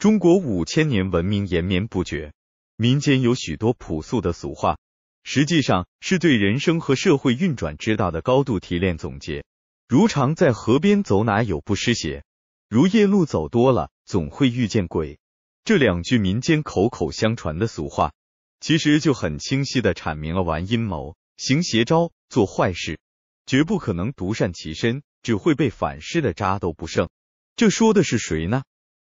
中国五千年文明延绵不绝，民间有许多朴素的俗话，实际上是对人生和社会运转之道的高度提炼总结。如常在河边走，哪有不湿鞋；如夜路走多了，总会遇见鬼。这两句民间口口相传的俗话，其实就很清晰的阐明了玩阴谋、行邪招、做坏事，绝不可能独善其身，只会被反噬的渣都不剩。这说的是谁呢？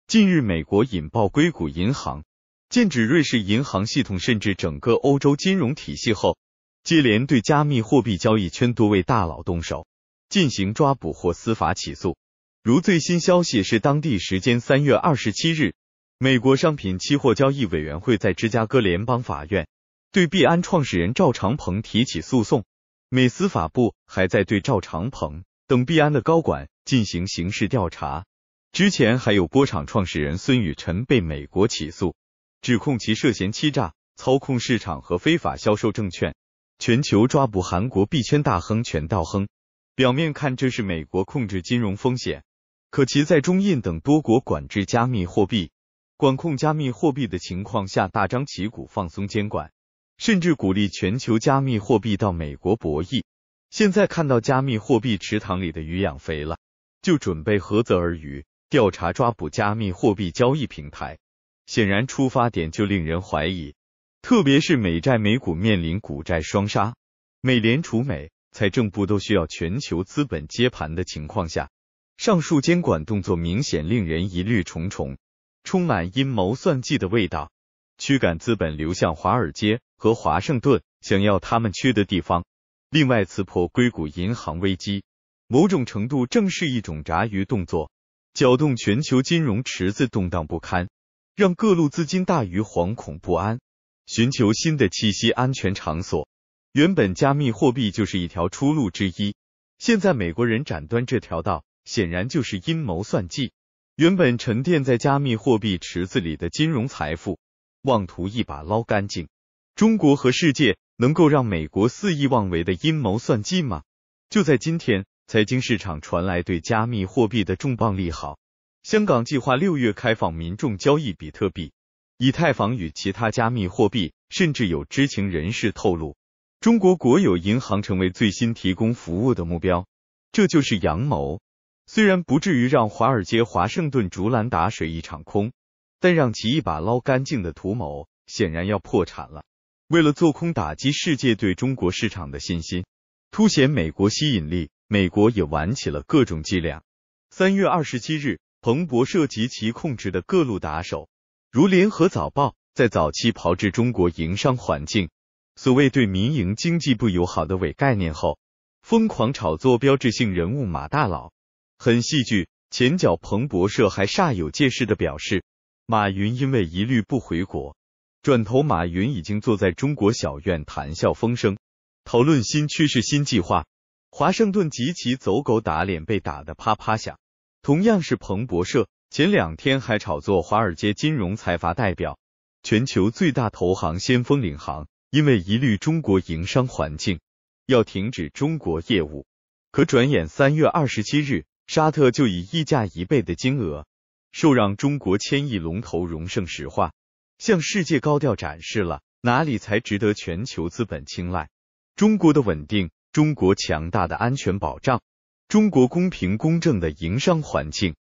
近日，美国引爆硅谷银行，剑指瑞士银行系统，甚至整个欧洲金融体系后，接连对加密货币交易圈多位大佬动手，进行抓捕或司法起诉。如最新消息是，当地时间三月二十七日，美国商品期货交易委员会在芝加哥联邦法院对币安创始人赵长鹏提起诉讼。美司法部还在对赵长鹏等币安的高管进行刑事调查。之前还有波场创始人孙宇晨被美国起诉，指控其涉嫌欺诈、操控市场和非法销售证券。全球抓捕韩国币圈大亨全道亨。表面看这是美国控制金融风险，可其在中印等多国管制加密货币、管控加密货币的情况下，大张旗鼓放松监管，甚至鼓励全球加密货币到美国博弈。现在看到加密货币池塘里的鱼养肥了，就准备涸泽而渔。调查抓捕加密货币交易平台，显然出发点就令人怀疑。特别是美债、美股面临股债双杀，美联储、美财政部都需要全球资本接盘的情况下，上述监管动作明显令人疑虑重重，充满阴谋算计的味道，驱赶资本流向华尔街和华盛顿，想要他们去的地方。另外，刺破硅谷银行危机，某种程度正是一种炸鱼动作。搅动全球金融池子动荡不堪，让各路资金大鱼惶恐不安，寻求新的气息安全场所。原本加密货币就是一条出路之一，现在美国人斩断这条道，显然就是阴谋算计。原本沉淀在加密货币池子里的金融财富，妄图一把捞干净。中国和世界能够让美国肆意妄为的阴谋算计吗？就在今天。财经市场传来对加密货币的重磅利好，香港计划六月开放民众交易比特币、以太坊与其他加密货币，甚至有知情人士透露，中国国有银行成为最新提供服务的目标。这就是阳谋，虽然不至于让华尔街、华盛顿竹篮打水一场空，但让其一把捞干净的图谋显然要破产了。为了做空打击世界对中国市场的信心，凸显美国吸引力。美国也玩起了各种伎俩。三月二十七日，彭博社及其控制的各路打手，如联合早报，在早期炮制中国营商环境所谓对民营经济不友好的伪概念后，疯狂炒作标志性人物马大佬。很戏剧，前脚彭博社还煞有介事的表示马云因为一律不回国，转头马云已经坐在中国小院谈笑风生，讨论新趋势、新计划。华盛顿及其走狗打脸被打得啪啪响。同样是彭博社，前两天还炒作华尔街金融财阀代表、全球最大投行先锋领航，因为疑虑中国营商环境，要停止中国业务。可转眼三月二十七日，沙特就以溢价一倍的金额受让中国千亿龙头荣盛石化，向世界高调展示了哪里才值得全球资本青睐，中国的稳定。中国强大的安全保障，中国公平公正的营商环境，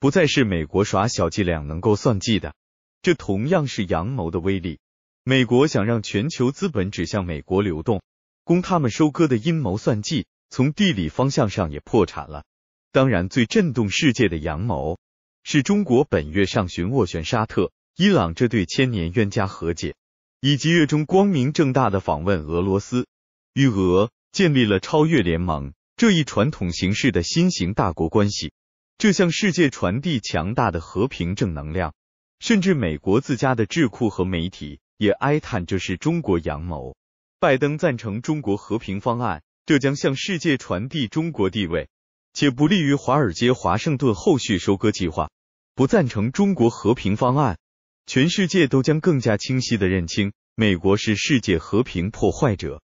不再是美国耍小伎俩能够算计的。这同样是阳谋的威力。美国想让全球资本指向美国流动，供他们收割的阴谋算计，从地理方向上也破产了。当然，最震动世界的阳谋是中国本月上旬斡旋沙特、伊朗这对千年冤家和解，以及月中光明正大的访问俄罗斯、与俄。建立了超越联盟这一传统形式的新型大国关系，这向世界传递强大的和平正能量。甚至美国自家的智库和媒体也哀叹这是中国阳谋。拜登赞成中国和平方案，这将向世界传递中国地位，且不利于华尔街、华盛顿后续收割计划。不赞成中国和平方案，全世界都将更加清晰的认清美国是世界和平破坏者。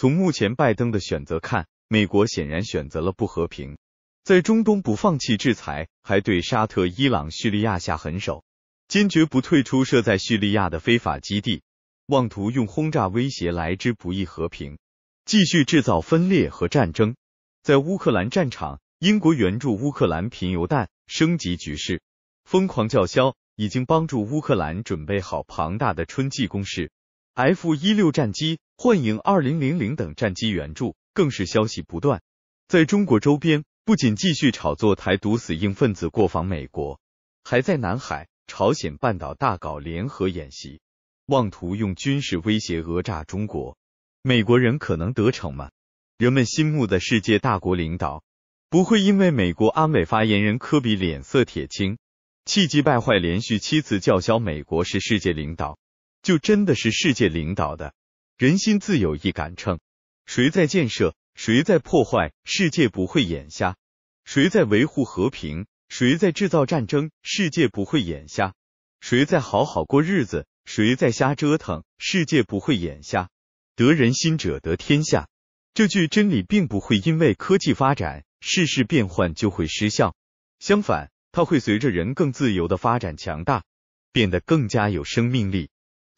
从目前拜登的选择看，美国显然选择了不和平，在中东不放弃制裁，还对沙特、伊朗、叙利亚下狠手，坚决不退出设在叙利亚的非法基地，妄图用轰炸威胁来之不易和平，继续制造分裂和战争。在乌克兰战场，英国援助乌克兰贫油弹，升级局势，疯狂叫嚣已经帮助乌克兰准备好庞大的春季攻势。F 一六战机、幻影二零零零等战机援助更是消息不断。在中国周边，不仅继续炒作台独死硬分子过访美国，还在南海、朝鲜半岛大搞联合演习，妄图用军事威胁讹诈中国。美国人可能得逞吗？人们心目的世界大国领导不会因为美国安委发言人科比脸色铁青、气急败坏，连续七次叫嚣美国是世界领导。就真的是世界领导的，人心自有一杆秤，谁在建设，谁在破坏，世界不会眼瞎；谁在维护和平，谁在制造战争，世界不会眼瞎；谁在好好过日子，谁在瞎折腾，世界不会眼瞎。得人心者得天下，这句真理并不会因为科技发展、世事变幻就会失效，相反，它会随着人更自由的发展、强大，变得更加有生命力。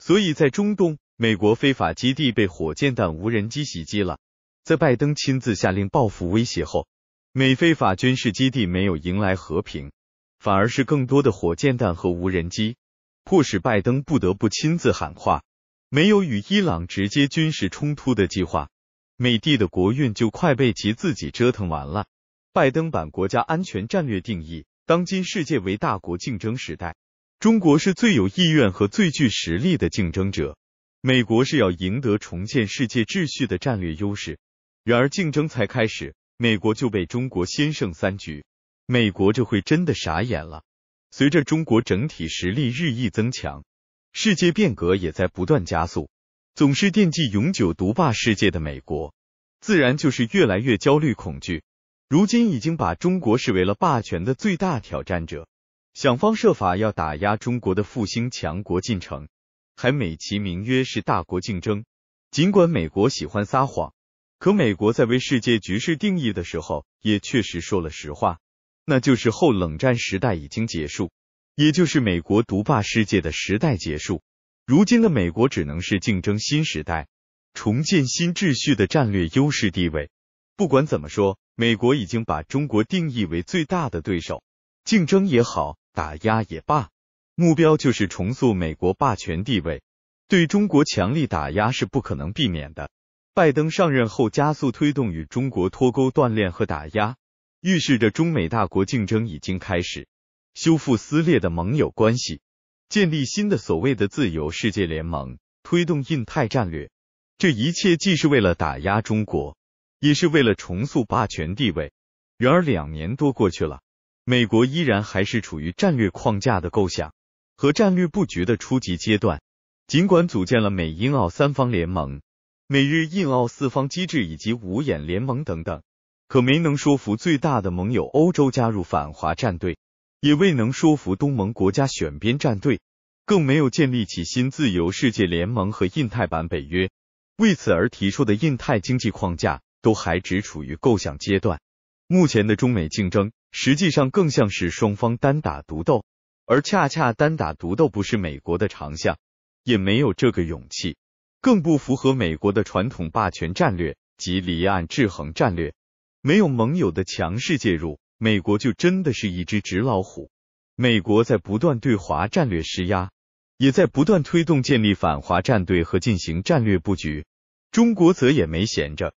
所以在中东，美国非法基地被火箭弹、无人机袭击了。在拜登亲自下令报复威胁后，美非法军事基地没有迎来和平，反而是更多的火箭弹和无人机，迫使拜登不得不亲自喊话。没有与伊朗直接军事冲突的计划，美帝的国运就快被其自己折腾完了。拜登版国家安全战略定义：当今世界为大国竞争时代。中国是最有意愿和最具实力的竞争者，美国是要赢得重建世界秩序的战略优势。然而，竞争才开始，美国就被中国先胜三局，美国这会真的傻眼了。随着中国整体实力日益增强，世界变革也在不断加速，总是惦记永久独霸世界的美国，自然就是越来越焦虑恐惧。如今已经把中国视为了霸权的最大挑战者。想方设法要打压中国的复兴强国进程，还美其名曰是大国竞争。尽管美国喜欢撒谎，可美国在为世界局势定义的时候，也确实说了实话，那就是后冷战时代已经结束，也就是美国独霸世界的时代结束。如今的美国只能是竞争新时代、重建新秩序的战略优势地位。不管怎么说，美国已经把中国定义为最大的对手，竞争也好。打压也罢，目标就是重塑美国霸权地位。对中国强力打压是不可能避免的。拜登上任后加速推动与中国脱钩、锻炼和打压，预示着中美大国竞争已经开始。修复撕裂的盟友关系，建立新的所谓的“自由世界联盟”，推动印太战略，这一切既是为了打压中国，也是为了重塑霸权地位。然而，两年多过去了。美国依然还是处于战略框架的构想和战略布局的初级阶段，尽管组建了美英澳三方联盟、美日印澳四方机制以及五眼联盟等等，可没能说服最大的盟友欧洲加入反华战队，也未能说服东盟国家选边站队，更没有建立起新自由世界联盟和印太版北约，为此而提出的印太经济框架都还只处于构想阶段。目前的中美竞争。实际上更像是双方单打独斗，而恰恰单打独斗不是美国的长项，也没有这个勇气，更不符合美国的传统霸权战略及离岸制衡战略。没有盟友的强势介入，美国就真的是一只纸老虎。美国在不断对华战略施压，也在不断推动建立反华战队和进行战略布局。中国则也没闲着。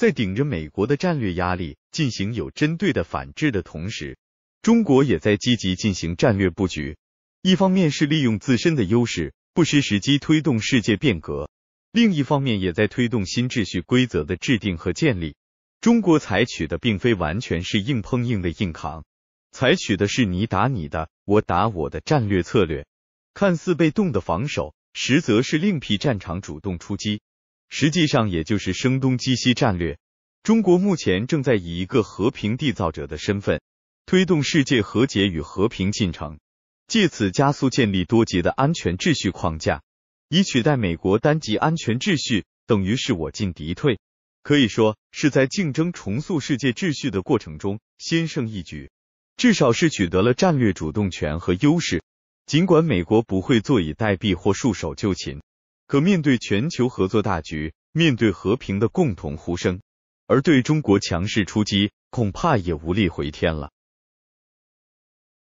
在顶着美国的战略压力进行有针对的反制的同时，中国也在积极进行战略布局。一方面是利用自身的优势，不失时机推动世界变革；另一方面，也在推动新秩序规则的制定和建立。中国采取的并非完全是硬碰硬的硬扛，采取的是你打你的，我打我的战略策略。看似被动的防守，实则是另辟战场，主动出击。实际上，也就是声东击西战略。中国目前正在以一个和平缔造者的身份，推动世界和解与和平进程，借此加速建立多极的安全秩序框架，以取代美国单极安全秩序。等于是我进敌退，可以说是在竞争重塑世界秩序的过程中先胜一局，至少是取得了战略主动权和优势。尽管美国不会坐以待毙或束手就擒。可面对全球合作大局，面对和平的共同呼声，而对中国强势出击，恐怕也无力回天了。